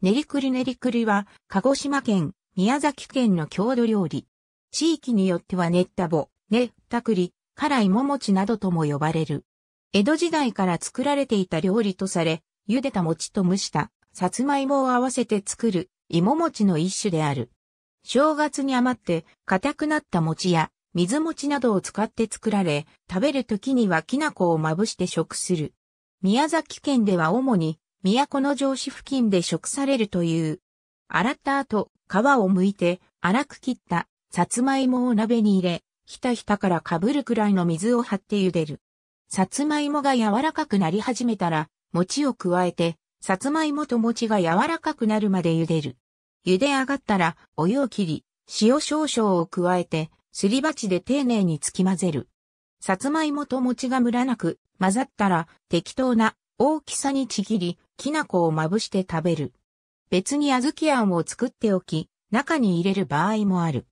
練りくり練りくりは、鹿児島県、宮崎県の郷土料理。地域によっては練ったぼ、練ったくり、辛いももちなどとも呼ばれる。江戸時代から作られていた料理とされ、茹でた餅と蒸した、さつまいもを合わせて作る、芋餅の一種である。正月に余って、硬くなった餅や、水餅などを使って作られ、食べる時にはきな粉をまぶして食する。宮崎県では主に、都城市付近で食されるという。洗った後、皮を剥いて、粗く切った、さつまいもを鍋に入れ、ひたひたからかぶるくらいの水を張って茹でる。さつまいもが柔らかくなり始めたら、餅を加えて、さつまいもと餅が柔らかくなるまで茹でる。茹で上がったら、お湯を切り、塩少々を加えて、すり鉢で丁寧につき混ぜる。さつまいもと餅がムラなく混ざったら適当な大きさにちぎりきな粉をまぶして食べる。別に小豆あんを作っておき、中に入れる場合もある。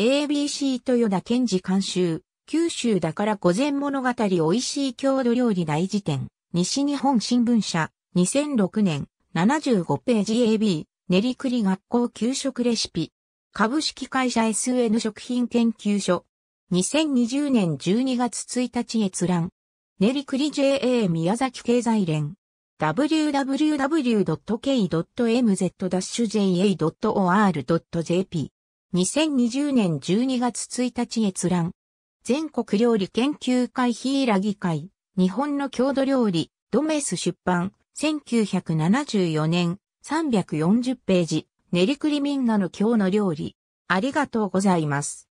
ABC 豊田健二監修、九州だから午前物語美味しい郷土料理大辞典、西日本新聞社、2006年、75ページ AB、練り栗学校給食レシピ、株式会社 SN 食品研究所、2020年12月1日閲覧、練り栗 JA 宮崎経済連。www.k.mz-ja.or.jp。2020年12月1日閲覧。全国料理研究会ヒラギ会。日本の郷土料理。ドメス出版。1974年。340ページ。練りくりみんなの今日の料理。ありがとうございます。